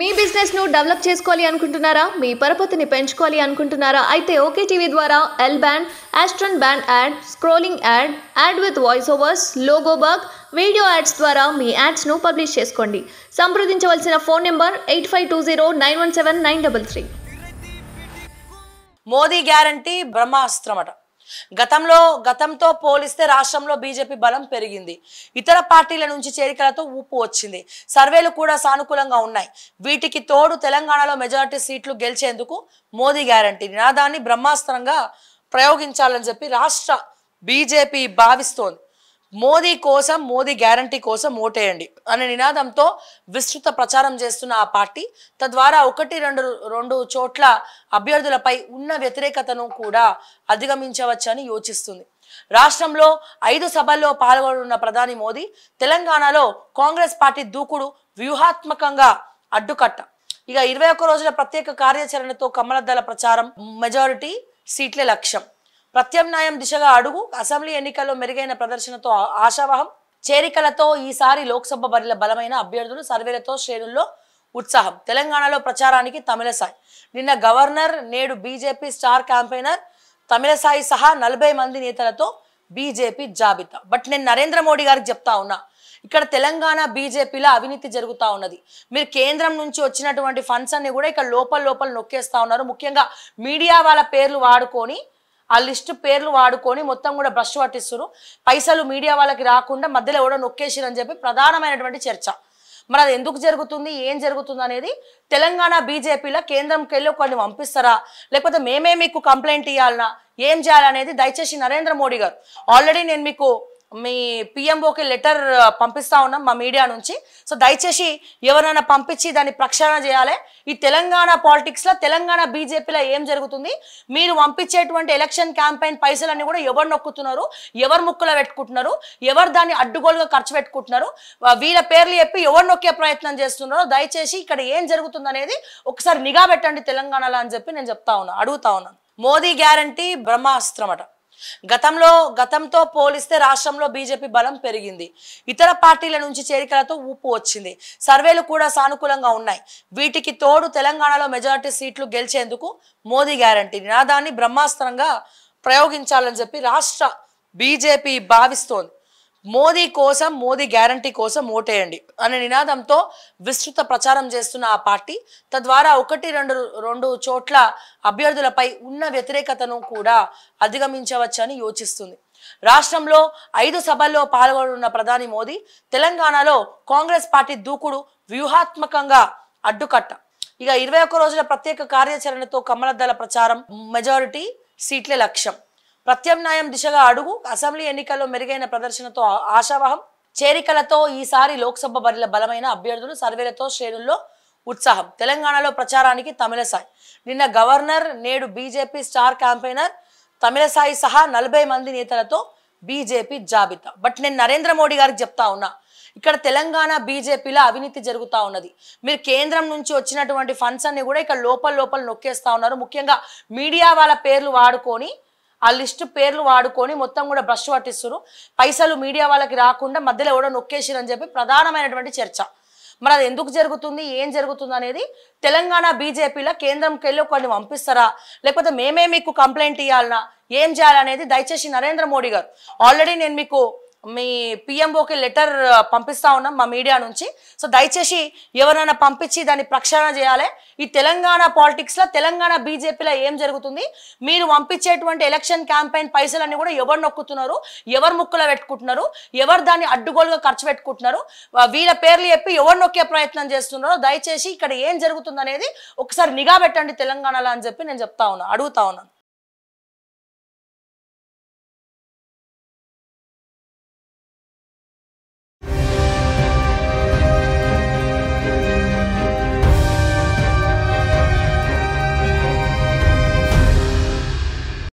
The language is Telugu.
మీ బిజినెస్ను డెవలప్ చేసుకోవాలి అనుకుంటున్నారా మీ పరపతిని పెంచుకోవాలి అనుకుంటున్నారా అయితే ఓకే టీవీ ద్వారా L band Aston band ad scrolling ad ad with voice overs logo video ads ద్వారా మీ యాడ్స్ను పబ్లిష్ చేసుకోండి సంప్రదించవలసిన phone number eight five two zero nine one seven nine double three Modi guarantee బ్రహ్మాస్త్రం అట గతంలో గతంతో పోలిస్తే రాష్ట్రంలో బీజేపీ బలం పెరిగింది ఇతర పార్టీల నుంచి చేరికలతో ఊపు వచ్చింది సర్వేలు కూడా సానుకూలంగా ఉన్నాయి వీటికి తోడు తెలంగాణలో మెజారిటీ సీట్లు గెలిచేందుకు మోదీ గ్యారంటీ నినాదాన్ని బ్రహ్మాస్త్రంగా ప్రయోగించాలని చెప్పి రాష్ట్ర బీజేపీ భావిస్తోంది మోదీ కోసం మోదీ గ్యారంటీ కోసం ఓటేయండి అనే నినాదంతో విస్తృత ప్రచారం చేస్తున్న ఆ పార్టీ తద్వారా ఒకటి రెండు రెండు చోట్ల అభ్యర్థులపై ఉన్న వ్యతిరేకతను కూడా అధిగమించవచ్చని యోచిస్తుంది రాష్ట్రంలో ఐదు సభల్లో పాల్గొనున్న ప్రధాని మోదీ తెలంగాణలో కాంగ్రెస్ పార్టీ దూకుడు వ్యూహాత్మకంగా అడ్డుకట్ట ఇక ఇరవై ఒక్క రోజుల ప్రత్యేక కార్యాచరణతో కమలద్దల ప్రచారం మెజారిటీ సీట్లే లక్ష్యం ప్రత్యామ్నాయం దిశగా అడుగు అసెంబ్లీ ఎన్నికల్లో మెరుగైన ప్రదర్శనతో ఆశావహం చేరికలతో ఈసారి లోక్సభ బరిల బలమైన అభ్యర్థులు సర్వేలతో శ్రేణుల్లో ఉత్సాహం తెలంగాణలో ప్రచారానికి తమిళసాయి నిన్న గవర్నర్ నేడు బీజేపీ స్టార్ క్యాంపెయినర్ తమిళసాయి సహా నలభై మంది నేతలతో బీజేపీ జాబితా బట్ నేను నరేంద్ర మోడీ గారికి చెప్తా ఉన్నా ఇక్కడ తెలంగాణ బీజేపీలో అవినీతి జరుగుతూ ఉన్నది మీరు కేంద్రం నుంచి వచ్చినటువంటి ఫండ్స్ అన్ని కూడా ఇక్కడ లోపల లోపల నొక్కేస్తా ఉన్నారు ముఖ్యంగా మీడియా వాళ్ళ పేర్లు వాడుకొని ఆ లిస్ట్ పేర్లు వాడుకొని మొత్తం కూడా బ్రష్ పట్టిస్తున్నారు పైసలు మీడియా వాళ్ళకి రాకుండా మధ్యలో ఎవడో నొక్కేసిరని చెప్పి ప్రధానమైనటువంటి చర్చ మరి అది ఎందుకు జరుగుతుంది ఏం జరుగుతుంది అనేది తెలంగాణ బీజేపీలో కేంద్రంకి వెళ్ళి ఒకరిని పంపిస్తారా లేకపోతే మేమే మీకు కంప్లైంట్ ఇవ్వాలనా ఏం చేయాలనేది దయచేసి నరేంద్ర మోడీ గారు ఆల్రెడీ నేను మీకు మీ పిఎంఓకి లెటర్ పంపిస్తా ఉన్నాం మా మీడియా నుంచి సో దయచేసి ఎవరైనా పంపించి దాన్ని ప్రక్షాళన చేయాలి ఈ తెలంగాణ పాలిటిక్స్లో తెలంగాణ బీజేపీలో ఏం జరుగుతుంది మీరు పంపించేటువంటి ఎలక్షన్ క్యాంపెయిన్ పైసలన్నీ కూడా ఎవరు నొక్కుతున్నారు ఎవరు ముక్కులో పెట్టుకుంటున్నారు ఎవరు దాన్ని అడ్డుగోలుగా ఖర్చు పెట్టుకుంటున్నారు వీళ్ళ పేర్లు చెప్పి ఎవరు నొక్కే ప్రయత్నం చేస్తున్నారో దయచేసి ఇక్కడ ఏం జరుగుతుంది అనేది ఒకసారి నిఘా పెట్టండి తెలంగాణలో అని చెప్పి నేను చెప్తా ఉన్నా అడుగుతా ఉన్నాను మోదీ గ్యారంటీ బ్రహ్మాస్త్రం అట గతంలో గతంతో పోలిస్తే రాష్ట్రంలో బీజేపీ బలం పెరిగింది ఇతర పార్టీల నుంచి చేరికలతో ఊపు వచ్చింది సర్వేలు కూడా సానుకూలంగా ఉన్నాయి వీటికి తోడు తెలంగాణలో మెజారిటీ సీట్లు గెలిచేందుకు మోదీ గ్యారంటీ నినాదాన్ని బ్రహ్మాస్త్రంగా ప్రయోగించాలని చెప్పి రాష్ట్ర బీజేపీ భావిస్తోంది మోదీ కోసం మోదీ గ్యారంటీ కోసం ఓటేయండి అనే నినాదంతో విస్తృత ప్రచారం చేస్తున్న ఆ పార్టీ తద్వారా ఒకటి రెండు రెండు చోట్ల అభ్యర్థులపై ఉన్న వ్యతిరేకతను కూడా అధిగమించవచ్చని యోచిస్తుంది రాష్ట్రంలో ఐదు సభల్లో పాల్గొనున్న ప్రధాని మోదీ తెలంగాణలో కాంగ్రెస్ పార్టీ దూకుడు వ్యూహాత్మకంగా అడ్డుకట్ట ఇక ఇరవై ఒక్క రోజుల ప్రత్యేక కార్యాచరణతో కమలద్దల ప్రచారం మెజారిటీ సీట్లే లక్ష్యం ప్రత్యామ్నాయం దిశగా అడుగు అసెంబ్లీ ఎన్నికల్లో మెరుగైన ప్రదర్శనతో ఆశావహం చేరికలతో ఈసారి లోక్సభ బరిల బలమైన అభ్యర్థులు సర్వేలతో శ్రేణుల్లో ఉత్సాహం తెలంగాణలో ప్రచారానికి తమిళసాయి నిన్న గవర్నర్ నేడు బీజేపీ స్టార్ క్యాంపెయినర్ తమిళసాయి సహా నలభై మంది నేతలతో బీజేపీ జాబితా బట్ నేను నరేంద్ర మోడీ గారికి చెప్తా ఉన్నా ఇక్కడ తెలంగాణ బీజేపీలో అవినీతి జరుగుతూ ఉన్నది మీరు కేంద్రం నుంచి వచ్చినటువంటి ఫండ్స్ అన్ని కూడా ఇక్కడ లోపల లోపల నొక్కేస్తా ఉన్నారు ముఖ్యంగా మీడియా వాళ్ళ పేర్లు వాడుకొని ఆ లిస్ట్ పేర్లు వాడుకొని మొత్తం కూడా బ్రష్ పట్టిస్తున్నారు పైసలు మీడియా వాళ్ళకి రాకుండా మధ్యలో ఎవడో నొక్కేసిరని చెప్పి ప్రధానమైనటువంటి చర్చ మరి అది ఎందుకు జరుగుతుంది ఏం జరుగుతుంది అనేది తెలంగాణ బీజేపీలో కేంద్రంకి వెళ్ళి ఒకరిని పంపిస్తారా లేకపోతే మేమే మీకు కంప్లైంట్ ఇవ్వాలనా ఏం చేయాలనేది దయచేసి నరేంద్ర మోడీ గారు ఆల్రెడీ నేను మీకు మీ పిఎంఓకి లెటర్ పంపిస్తా ఉన్నాం మా మీడియా నుంచి సో దయచేసి ఎవరైనా పంపించి దాన్ని ప్రక్షాళన చేయాలి ఈ తెలంగాణ పాలిటిక్స్లో తెలంగాణ బీజేపీలో ఏం జరుగుతుంది మీరు పంపించేటువంటి ఎలక్షన్ క్యాంపెయిన్ పైసలన్నీ కూడా ఎవరు నొక్కుతున్నారు ఎవరు ముక్కులో పెట్టుకుంటున్నారు ఎవరు దాన్ని అడ్డుగోలుగా ఖర్చు పెట్టుకుంటున్నారు వీళ్ళ పేర్లు చెప్పి ఎవరు నొక్కే ప్రయత్నం చేస్తున్నారో దయచేసి ఇక్కడ ఏం జరుగుతుంది అనేది ఒకసారి నిఘా పెట్టండి తెలంగాణలో అని చెప్పి నేను చెప్తా ఉన్నాను అడుగుతా ఉన్నాను